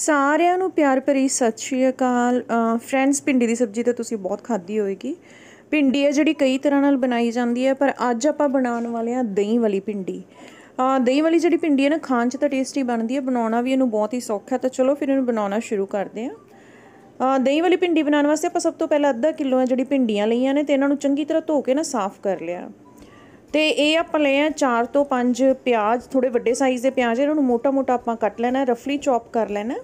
ਸਾਰਿਆਂ ਨੂੰ ਪਿਆਰ ਭਰੀ ਸਤਿ ਸ਼੍ਰੀ ਅਕਾਲ ਫਰੈਂਡਸ ਪਿੰਡੀ ਦੀ ਸਬਜ਼ੀ ਤਾਂ ਤੁਸੀਂ ਬਹੁਤ ਖਾਧੀ ਹੋਏਗੀ ਪਿੰਡੀ ਹੈ ਜਿਹੜੀ ਕਈ ਤਰ੍ਹਾਂ ਨਾਲ ਬਣਾਈ ਜਾਂਦੀ ਹੈ ਪਰ ਅੱਜ ਆਪਾਂ ਬਣਾਉਣ ਵਾਲੇ ਆ ਦਹੀਂ ਵਾਲੀ ਪਿੰਡੀ ਦਹੀਂ ਵਾਲੀ ਜਿਹੜੀ ਪਿੰਡੀ ਹੈ ਨਾ ਖਾਣ 'ਚ ਤਾਂ ਟੇਸਟੀ ਬਣਦੀ ਹੈ ਬਣਾਉਣਾ ਵੀ ਇਹਨੂੰ ਬਹੁਤ ਹੀ ਸੌਖਾ ਹੈ ਤਾਂ ਚਲੋ ਫਿਰ ਇਹਨੂੰ ਬਣਾਉਣਾ ਸ਼ੁਰੂ ਕਰਦੇ ਹਾਂ ਦਹੀਂ ਵਾਲੀ ਪਿੰਡੀ ਬਣਾਉਣ ਵਾਸਤੇ ਆਪਾਂ ਸਭ ਤੋਂ ਪਹਿਲਾਂ ਅੱਧਾ ਕਿਲੋ ਹੈ ਜਿਹੜੀ ਪਿੰਡੀਆਂ ਲਈਆਂ ਨੇ ਤੇ ਇਹਨਾਂ ਨੂੰ ਚੰਗੀ ਤਰ੍ਹਾਂ ਧੋ ਕੇ ਨਾ ਸਾਫ਼ ਕਰ ਲਿਆ ਤੇ ਇਹ ਆਪਾਂ ਲਏ ਆ 4 ਤੋਂ 5 ਪਿਆਜ਼ ਥੋੜੇ ਵੱਡੇ ਸਾਈਜ਼ ਦੇ ਪਿਆਜ਼ ਇਹਨਾਂ ਨੂੰ ਮੋਟਾ-ਮੋਟਾ ਆਪਾਂ ਕੱਟ ਲੈਣਾ ਰਫਲੀ ਚੌਪ ਕਰ ਲੈਣਾ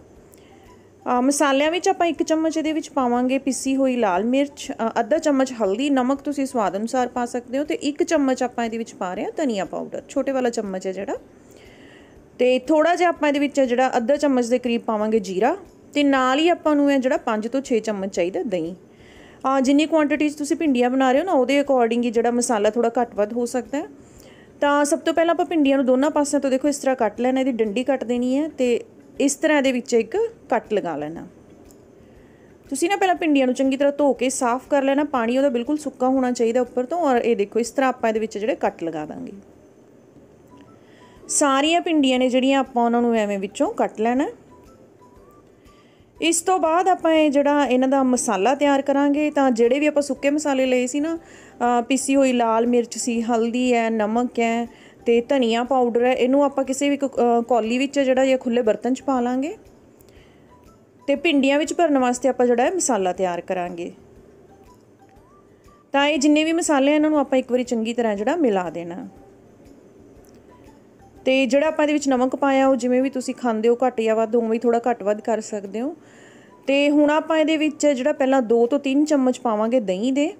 ਆ ਮਸਾਲਿਆਂ ਵਿੱਚ ਆਪਾਂ 1 ਚਮਚ ਇਹਦੇ ਵਿੱਚ ਪਾਵਾਂਗੇ ਪਿਸੀ ਹੋਈ ਲਾਲ ਮਿਰਚ ਅੱਧਾ ਚਮਚ ਹਲਦੀ ਨਮਕ ਤੁਸੀਂ ਸਵਾਦ ਅਨੁਸਾਰ ਪਾ ਸਕਦੇ ਹੋ ਤੇ 1 ਚਮਚ ਆਪਾਂ ਇਹਦੇ ਵਿੱਚ ਪਾ ਰਹੇ ਹਾਂ ਧਨੀਆ ਪਾਊਡਰ ਛੋਟੇ ਵਾਲਾ ਚਮਚ ਹੈ ਜਿਹੜਾ ਤੇ ਥੋੜਾ ਜਿਹਾ ਆਪਾਂ ਇਹਦੇ ਵਿੱਚ ਜਿਹੜਾ ਅੱਧਾ ਚਮਚ ਦੇ ਕਰੀਬ ਪਾਵਾਂਗੇ ਜੀਰਾ ਤੇ ਨਾਲ ਹੀ ਆਪਾਂ ਨੂੰ ਇਹ ਜਿਹੜਾ 5 ਤੋਂ 6 ਚਮਚ ਚਾਹੀਦਾ ਦਹੀਂ ਜਿੰਨੀ ਕੁਆਂਟੀਟੀ ਤੁਸੀਂ ਭਿੰਡੀਆਂ ਬਣਾ ਰਹੇ ਹੋ ਨਾ ਉਹਦੇ ਅਕੋਰਡਿੰਗ ਹੀ ਜਿਹੜਾ ਮਸਾਲਾ ਥੋੜਾ ਘੱਟ ਵੱਧ ਹੋ ਸਕਦਾ ਹੈ ਤਾਂ ਸਭ ਤੋਂ ਪਹਿਲਾਂ ਆਪਾਂ ਭਿੰਡੀਆਂ ਨੂੰ ਦੋਨਾਂ ਪਾਸਿਆਂ ਤੋਂ ਦੇਖੋ ਇਸ ਤਰ੍ਹਾਂ ਕੱਟ ਲੈਣਾ ਇਹਦੀ ਡੰਡੀ ਕੱਟ ਦੇਣੀ ਹੈ ਤੇ ਇਸ ਤਰ੍ਹਾਂ ਦੇ ਵਿੱਚ ਇੱਕ ਕੱਟ ਲਗਾ ਲੈਣਾ ਤੁਸੀਂ ਨਾ ਪਹਿਲਾਂ ਭਿੰਡੀਆਂ ਨੂੰ ਚੰਗੀ ਤਰ੍ਹਾਂ ਧੋ ਕੇ ਸਾਫ਼ ਕਰ ਲੈਣਾ ਪਾਣੀ ਉਹਦਾ ਬਿਲਕੁਲ ਸੁੱਕਾ ਹੋਣਾ ਚਾਹੀਦਾ ਉੱਪਰ ਤੋਂ ਔਰ ਇਹ ਦੇਖੋ ਇਸ ਤਰ੍ਹਾਂ ਆਪਾਂ ਇਹਦੇ ਵਿੱਚ ਜਿਹੜੇ ਕੱਟ ਲਗਾ ਦਾਂਗੇ ਸਾਰੀਆਂ ਭਿੰਡੀਆਂ ਨੇ ਜਿਹੜੀਆਂ ਆਪਾਂ ਉਹਨਾਂ ਨੂੰ ਐਵੇਂ ਵਿੱਚੋਂ ਕੱਟ ਲੈਣਾ ਇਸ ਤੋਂ ਬਾਅਦ ਆਪਾਂ ਇਹ ਜਿਹੜਾ ਇਹਨਾਂ ਦਾ ਮਸਾਲਾ ਤਿਆਰ ਕਰਾਂਗੇ ਤਾਂ ਜਿਹੜੇ ਵੀ ਆਪਾਂ ਸੁੱਕੇ ਮਸਾਲੇ ਲਏ ਸੀ ਨਾ ਪੀਸੀ ਹੋਈ ਲਾਲ ਮਿਰਚ ਸੀ ਹਲਦੀ ਹੈ ਨਮਕ ਹੈ ਤੇ ਧਨੀਆ ਪਾਊਡਰ ਹੈ ਇਹਨੂੰ ਆਪਾਂ ਕਿਸੇ ਵੀ ਕੌਲੀ ਵਿੱਚ ਜਿਹੜਾ ਇਹ ਖੁੱਲੇ ਬਰਤਨ 'ਚ ਪਾ ਲਾਂਗੇ ਤੇ ਭਿੰਡੀਆਂ ਵਿੱਚ ਭਰਨ ਵਾਸਤੇ ਆਪਾਂ ਜਿਹੜਾ ਮਸਾਲਾ ਤਿਆਰ ਕਰਾਂਗੇ ਤਾਂ ਇਹ ਜਿੰਨੇ ਵੀ ਮਸਾਲੇ ਇਹਨਾਂ ਨੂੰ ਆਪਾਂ ਇੱਕ ਵਾਰੀ ਚੰਗੀ ਤਰ੍ਹਾਂ ਜਿਹੜਾ ਮਿਲਾ ਦੇਣਾ ਤੇ ਜਿਹੜਾ ਆਪਾਂ ਇਹਦੇ ਵਿੱਚ ਨਮਕ ਪਾਇਆ ਉਹ ਜਿਵੇਂ ਵੀ ਤੁਸੀਂ ਖਾਂਦੇ ਹੋ ਘੱਟ ਜਾਂ ਵੱਧ ਉਵੇਂ ਹੀ ਥੋੜਾ ਘੱਟ ਵੱਧ ਕਰ ਸਕਦੇ ਹੋ ਤੇ ਹੁਣ ਆਪਾਂ ਇਹਦੇ ਵਿੱਚ ਜਿਹੜਾ ਪਹਿਲਾਂ 2 ਤੋਂ 3 ਚਮਚ ਪਾਵਾਂਗੇ ਦਹੀਂ ਦੇ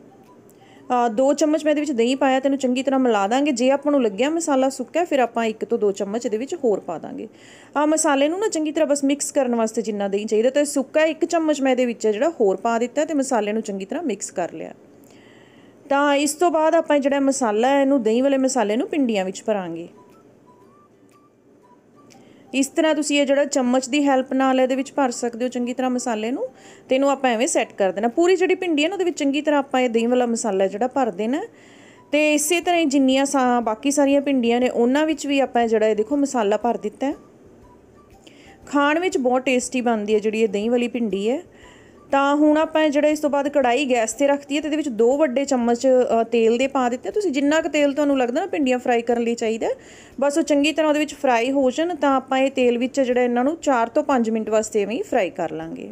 ਆ 2 ਚਮਚ ਮੈਂ ਇਹਦੇ ਵਿੱਚ ਦਹੀਂ ਪਾਇਆ ਤੈਨੂੰ ਚੰਗੀ ਤਰ੍ਹਾਂ ਮਿਲਾ ਦਾਂਗੇ ਜੇ ਆਪਾਂ ਨੂੰ ਲੱਗਿਆ ਮਸਾਲਾ ਸੁੱਕਾ ਫਿਰ ਆਪਾਂ 1 ਤੋਂ 2 ਚਮਚ ਇਹਦੇ ਵਿੱਚ ਹੋਰ ਪਾ ਦਾਂਗੇ ਆ ਮਸਾਲੇ ਨੂੰ ਨਾ ਚੰਗੀ ਤਰ੍ਹਾਂ ਬਸ ਮਿਕਸ ਕਰਨ ਵਾਸਤੇ ਜਿੰਨਾ ਦਹੀਂ ਚਾਹੀਦਾ ਤੇ ਸੁੱਕਾ 1 ਚਮਚ ਮੈਂ ਇਹਦੇ ਵਿੱਚ ਜਿਹੜਾ ਹੋਰ ਪਾ ਦਿੱਤਾ ਤੇ ਮਸਾਲੇ ਨੂੰ ਚੰਗੀ ਤਰ੍ਹਾਂ ਮਿਕਸ ਕਰ ਲਿਆ ਤਾਂ ਇਸ ਤੋਂ ਬਾਅਦ ਆਪਾਂ ਜਿਹੜਾ ਮਸਾਲਾ ਹੈ ਇਹਨੂੰ ਦਹੀਂ ਵਾਲੇ ਮਸਾਲੇ ਨੂੰ ਪਿੰਡੀਆਂ ਵਿੱਚ ਭਰਾਂਗੇ ਇਸ ਤਰ੍ਹਾਂ ਤੁਸੀਂ ਇਹ ਜਿਹੜਾ ਚਮਚ ਦੀ ਹੈਲਪ ਨਾਲ ਇਹਦੇ ਵਿੱਚ ਭਰ ਸਕਦੇ ਹੋ ਚੰਗੀ ਤਰ੍ਹਾਂ ਮਸਾਲੇ ਨੂੰ ਤੇ ਇਹਨੂੰ ਆਪਾਂ ਐਵੇਂ ਸੈੱਟ ਕਰ ਦੇਣਾ ਪੂਰੀ ਜਿਹੜੀ ਭਿੰਡੀ ਹੈ ਨਾ ਉਹਦੇ ਵਿੱਚ ਚੰਗੀ ਤਰ੍ਹਾਂ ਆਪਾਂ ਇਹ ਦਹੀਂ ਵਾਲਾ ਮਸਾਲਾ ਜਿਹੜਾ ਭਰ ਦੇਣਾ ਤੇ ਇਸੇ ਤਰ੍ਹਾਂ ਹੀ ਜਿੰਨੀਆਂ ਸਾ ਬਾਕੀ ਸਾਰੀਆਂ ਭਿੰਡੀਆਂ ਨੇ ਉਹਨਾਂ ਵਿੱਚ ਵੀ ਆਪਾਂ ਜਿਹੜਾ ਇਹ ਦੇਖੋ ਮਸਾਲਾ ਭਰ ਦਿੱਤਾ ਖਾਣ ਵਿੱਚ ਬਹੁਤ ਟੇਸਟੀ ਬਣਦੀ ਹੈ ਜਿਹੜੀ ਇਹ ਦਹੀਂ ਵਾਲੀ ਭਿੰਡੀ ਹੈ ਤਾਂ ਹੁਣ ਆਪਾਂ ਜਿਹੜਾ ਇਸ ਤੋਂ ਬਾਅਦ ਕੜਾਈ ਗੈਸ ਤੇ ਰੱਖਤੀ ਹੈ ਤੇ ਇਹਦੇ ਵਿੱਚ ਦੋ ਵੱਡੇ ਚਮਚ ਤੇਲ ਦੇ ਪਾ ਦਿੱਤੇ ਤੁਸੀਂ ਜਿੰਨਾ ਕੁ ਤੇਲ ਤੁਹਾਨੂੰ ਲੱਗਦਾ ਨਾ ਪਿੰਡੀਆਂ ਫਰਾਈ ਕਰਨ ਲਈ ਚਾਹੀਦਾ ਬਸ ਉਹ ਚੰਗੀ ਤਰ੍ਹਾਂ ਉਹਦੇ ਵਿੱਚ ਫਰਾਈ ਹੋ ਜਾਣ ਤਾਂ ਆਪਾਂ ਇਹ ਤੇਲ ਵਿੱਚ ਜਿਹੜਾ ਇਹਨਾਂ ਨੂੰ 4 ਤੋਂ 5 ਮਿੰਟ ਵਾਸਤੇ ਵੀ ਫਰਾਈ ਕਰ ਲਾਂਗੇ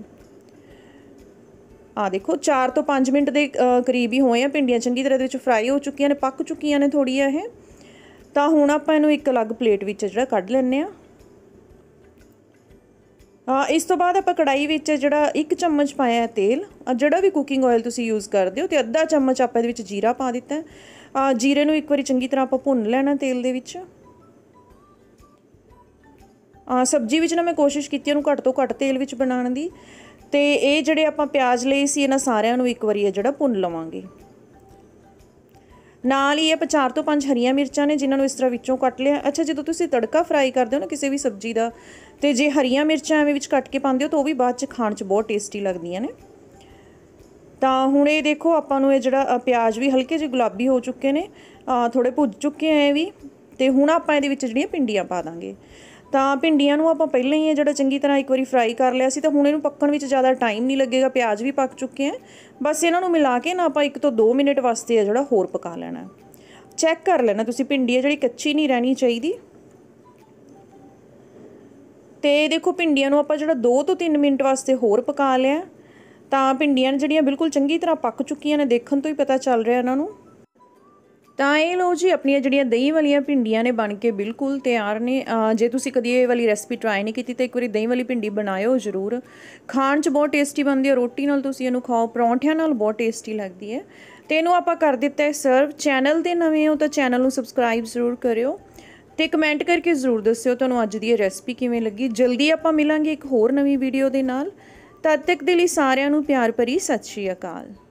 ਆ ਦੇਖੋ 4 ਤੋਂ 5 ਮਿੰਟ ਦੇ ਕਰੀਬ ਹੀ ਹੋਏ ਆ ਪਿੰਡੀਆਂ ਚੰਗੀ ਤਰ੍ਹਾਂ ਦੇ ਵਿੱਚ ਫਰਾਈ ਹੋ ਚੁੱਕੀਆਂ ਨੇ ਪੱਕ ਚੁੱਕੀਆਂ ਨੇ ਥੋੜੀ ਇਹ ਤਾਂ ਹੁਣ ਆਪਾਂ ਇਹਨੂੰ ਇੱਕ ਅਲੱਗ ਪਲੇਟ ਵਿੱਚ ਜਿਹੜਾ ਕੱਢ ਲੈਣੇ ਆ ਇਸ ਤੋਂ ਬਾਅਦ ਆਪਾਂ ਕੜਾਈ ਵਿੱਚ ਜਿਹੜਾ 1 ਚਮਚ ਪਾਇਆ ਹੈ ਤੇਲ ਜਿਹੜਾ ਵੀ ਕੁਕਿੰਗ ਆਇਲ ਤੁਸੀਂ ਯੂਜ਼ ਕਰਦੇ ਹੋ ਤੇ ਅੱਧਾ ਚਮਚ ਆਪਾਂ ਇਹਦੇ ਵਿੱਚ ਜੀਰਾ ਪਾ ਦਿੱਤਾ ਹੈ ਜੀਰੇ ਨੂੰ ਇੱਕ ਵਾਰੀ ਚੰਗੀ ਤਰ੍ਹਾਂ ਆਪਾਂ ਭੁੰਨ ਲੈਣਾ ਤੇਲ ਦੇ ਵਿੱਚ ਸਬਜ਼ੀ ਵਿੱਚ ਨਾ ਮੈਂ ਕੋਸ਼ਿਸ਼ ਕੀਤੀ ਇਹਨੂੰ ਘੱਟ ਤੋਂ ਘੱਟ ਤੇਲ ਵਿੱਚ ਬਣਾਉਣ ਦੀ ਤੇ ਇਹ ਜਿਹੜੇ ਆਪਾਂ ਪਿਆਜ਼ ਲਈ ਸੀ ਇਹਨਾਂ ਸਾਰਿਆਂ ਨੂੰ ਇੱਕ ਵਾਰੀ ਇਹ ਜਿਹੜਾ ਭੁੰਨ ਲਵਾਂਗੇ ਨਾਲ ਹੀ ਇਹ ਪਚਾਰ ਤੋਂ ਪੰਜ ਹਰੀਆਂ ਮਿਰਚਾਂ ਨੇ ਜਿਨ੍ਹਾਂ ਨੂੰ ਇਸ ਤਰ੍ਹਾਂ ਵਿੱਚੋਂ ਕੱਟ ਲਿਆ ਅੱਛਾ ਜਦੋਂ ਤੁਸੀਂ ਤੜਕਾ ਫਰਾਈ ਕਰਦੇ ਹੋ ਨਾ ਕਿਸੇ ਵੀ ਸਬਜ਼ੀ ਦਾ ਤੇ ਜੇ ਹਰੀਆਂ ਮਿਰਚਾਂ ਐਵੇਂ ਵਿੱਚ ਕੱਟ ਕੇ ਪਾਉਂਦੇ ਹੋ ਤਾਂ ਉਹ ਵੀ ਬਾਅਦ ਚ ਖਾਣ ਚ ਬਹੁਤ ਟੇਸਟੀ ਲੱਗਦੀਆਂ ਨੇ ਤਾਂ ਹੁਣ ਇਹ ਦੇਖੋ ਆਪਾਂ ਨੂੰ ਇਹ ਜਿਹੜਾ ਪਿਆਜ਼ ਵੀ ਹਲਕੇ ਜਿਹੇ ਗੁਲਾਬੀ ਹੋ ਚੁੱਕੇ ਨੇ ਥੋੜੇ ਭੁੱਜ ਚੁੱਕੇ ਆ ਇਹ ਵੀ ਤੇ ਹੁਣ ਆਪਾਂ ਇਹਦੇ ਵਿੱਚ ਜਿਹੜੀਆਂ ਪਿੰਡੀਆਂ ਪਾ ਦਾਂਗੇ ਤਾਂ ਭਿੰਡੀਆਂ ਨੂੰ ਆਪਾਂ ਪਹਿਲਾਂ ਹੀ ਜਿਹੜਾ ਚੰਗੀ ਤਰ੍ਹਾਂ ਇੱਕ ਵਾਰੀ ਫਰਾਈ ਕਰ ਲਿਆ ਸੀ ਤਾਂ ਹੁਣ ਇਹਨੂੰ ਪੱਕਣ ਵਿੱਚ ਜ਼ਿਆਦਾ ਟਾਈਮ ਨਹੀਂ ਲੱਗੇਗਾ ਪਿਆਜ਼ ਵੀ ਪੱਕ ਚੁੱਕੇ ਆ ਬਸ ਇਹਨਾਂ ਨੂੰ ਮਿਲਾ ਕੇ ਨਾ ਆਪਾਂ 1 ਤੋਂ 2 ਮਿੰਟ ਵਾਸਤੇ ਆ ਜਿਹੜਾ ਹੋਰ ਪਕਾ ਲੈਣਾ ਚੈੱਕ ਕਰ ਲੈਣਾ ਤੁਸੀਂ ਭਿੰਡੀ ਆ ਜਿਹੜੀ ਕੱਚੀ ਨਹੀਂ ਰਹਿਣੀ ਚਾਹੀਦੀ ਤੇ ਦੇਖੋ ਭਿੰਡੀਆਂ ਨੂੰ ਆਪਾਂ ਜਿਹੜਾ 2 ਤੋਂ 3 ਮਿੰਟ ਵਾਸਤੇ ਹੋਰ ਪਕਾ ਲਿਆ ਤਾਂ ਭਿੰਡੀਆਂ ਜਿਹੜੀਆਂ ਬਿਲਕੁਲ ਚੰਗੀ ਤਰ੍ਹਾਂ ਪੱਕ ਚੁੱਕੀਆਂ ਨੇ ਦੇਖਣ ਤੋਂ ਹੀ ਪਤਾ ਚੱਲ ਰਿਹਾ ਇਹਨਾਂ ਨੂੰ ਤਾਂ ਇਹ ਲੋ ਜੀ ਆਪਣੀਆਂ ਜਿਹੜੀਆਂ ਦਹੀਂ ਵਾਲੀਆਂ ਭਿੰਡੀਆਂ ਨੇ ਬਣ ਕੇ ਬਿਲਕੁਲ ਤਿਆਰ ਨੇ ਜੇ ਤੁਸੀਂ ਕਦੀ ਇਹ ਵਾਲੀ ਰੈਸਪੀ ਟਰਾਈ ਨਹੀਂ ਕੀਤੀ ਤਾਂ ਇੱਕ ਵਾਰੀ ਦਹੀਂ ਵਾਲੀ ਭਿੰਡੀ ਬਣਾਇਓ ਜ਼ਰੂਰ ਖਾਣ 'ਚ ਬਹੁਤ ਟੇਸਟੀ ਬਣਦੀ ਹੈ ਰੋਟੀ ਨਾਲ ਤੁਸੀਂ ਇਹਨੂੰ ਖਾਓ ਪਰੌਂਠਿਆਂ ਨਾਲ ਬਹੁਤ ਟੇਸਟੀ ਲੱਗਦੀ ਹੈ ਤੇ ਇਹਨੂੰ ਆਪਾਂ ਕਰ ਦਿੱਤਾ ਹੈ ਸਰਵ ਚੈਨਲ ਦੇ ਨਵੇਂ ਹੋ ਤਾਂ ਚੈਨਲ ਨੂੰ ਸਬਸਕ੍ਰਾਈਬ ਜ਼ਰੂਰ ਕਰਿਓ ਤੇ ਕਮੈਂਟ ਕਰਕੇ ਜ਼ਰੂਰ ਦੱਸਿਓ ਤੁਹਾਨੂੰ ਅੱਜ ਦੀ ਇਹ ਰੈਸਪੀ ਕਿਵੇਂ ਲੱਗੀ ਜਲਦੀ ਆਪਾਂ ਮਿਲਾਂਗੇ ਇੱਕ ਹੋਰ ਨਵੀਂ ਵੀਡੀਓ ਦੇ ਨਾਲ ਤਦ ਤੱਕ ਦੇ ਲਈ ਸਾਰਿਆਂ ਨੂੰ ਪਿਆਰ ਭਰੀ ਸਤਿ ਸ਼੍ਰੀ ਅਕਾਲ